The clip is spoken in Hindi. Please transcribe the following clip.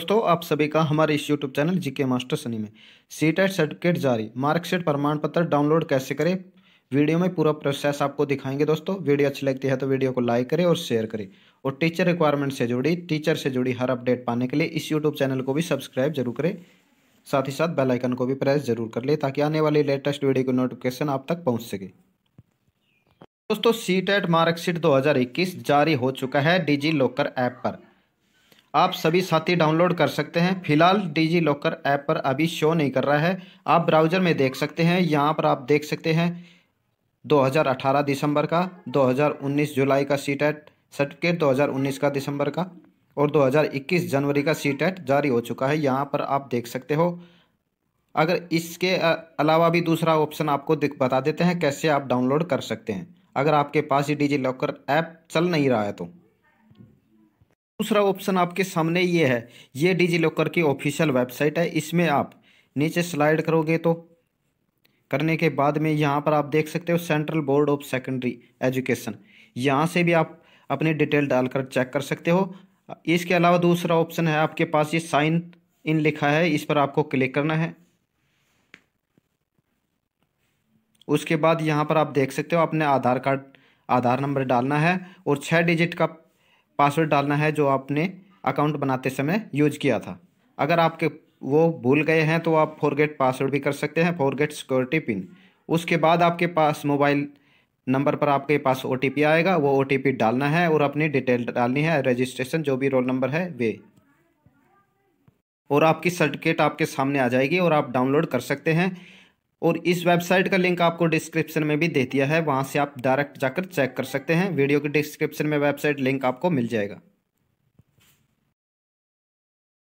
दोस्तों आप सभी का हमारे इस YouTube channel GK master Sunny में सी टेट e सर्टिफिकेट जारी मार्कशीट प्रमाण पत्र डाउनलोड कैसे करें वीडियो में पूरा प्रोसेस आपको दिखाएंगे दोस्तों वीडियो अच्छी लगती है तो वीडियो को लाइक करें और शेयर करें और टीचर रिक्वायरमेंट से जुड़ी टीचर से जुड़ी हर अपडेट पाने के लिए इस यूट्यूब चैनल को भी सब्सक्राइब जरूर करें साथ ही साथ बेलाइकन को भी प्रेस जरूर कर ले ताकि आने वाली लेटेस्ट वीडियो की नोटिफिकेशन आप तक पहुँच सके दोस्तों सी टेट e मार्कशीट दो जारी हो चुका है डिजी लॉकर ऐप पर आप सभी साथी डाउनलोड कर सकते हैं फिलहाल डिजी लॉकर ऐप पर अभी शो नहीं कर रहा है आप ब्राउज़र में देख सकते हैं यहाँ पर आप देख सकते हैं 2018 दिसंबर का 2019 जुलाई का सी टेट सर्टिफिकेट 2019 का दिसंबर का और 2021 जनवरी का सी टेट जारी हो चुका है यहाँ पर आप देख सकते हो अगर इसके अलावा भी दूसरा ऑप्शन आपको बता देते हैं कैसे आप डाउनलोड कर सकते हैं अगर आपके पास ये डिजी लॉकर ऐप चल नहीं रहा है तो दूसरा ऑप्शन आपके सामने ये है ये डिजी लॉकर की ऑफिशियल वेबसाइट है इसमें आप नीचे स्लाइड करोगे तो करने के बाद में यहाँ पर आप देख सकते हो central board of secondary education यहाँ से भी आप अपनी डिटेल डालकर चेक कर सकते हो इसके अलावा दूसरा ऑप्शन है आपके पास ये साइन इन लिखा है इस पर आपको क्लिक करना है उसके बाद यहाँ पर आप देख सकते हो अपने आधार कार्ड आधार नंबर डालना है और छः डिजिट का पासवर्ड डालना है जो आपने अकाउंट बनाते समय यूज किया था अगर आपके वो भूल गए हैं तो आप फॉरगेट पासवर्ड भी कर सकते हैं फॉरगेट सिक्योरिटी पिन उसके बाद आपके पास मोबाइल नंबर पर आपके पास ओ आएगा वो ओ डालना है और अपनी डिटेल डालनी है रजिस्ट्रेशन जो भी रोल नंबर है वे और आपकी सर्टिफिकेट आपके सामने आ जाएगी और आप डाउनलोड कर सकते हैं और इस वेबसाइट का लिंक आपको डिस्क्रिप्शन में भी दे दिया है वहाँ से आप डायरेक्ट जाकर चेक कर सकते हैं वीडियो के डिस्क्रिप्शन में वेबसाइट लिंक आपको मिल जाएगा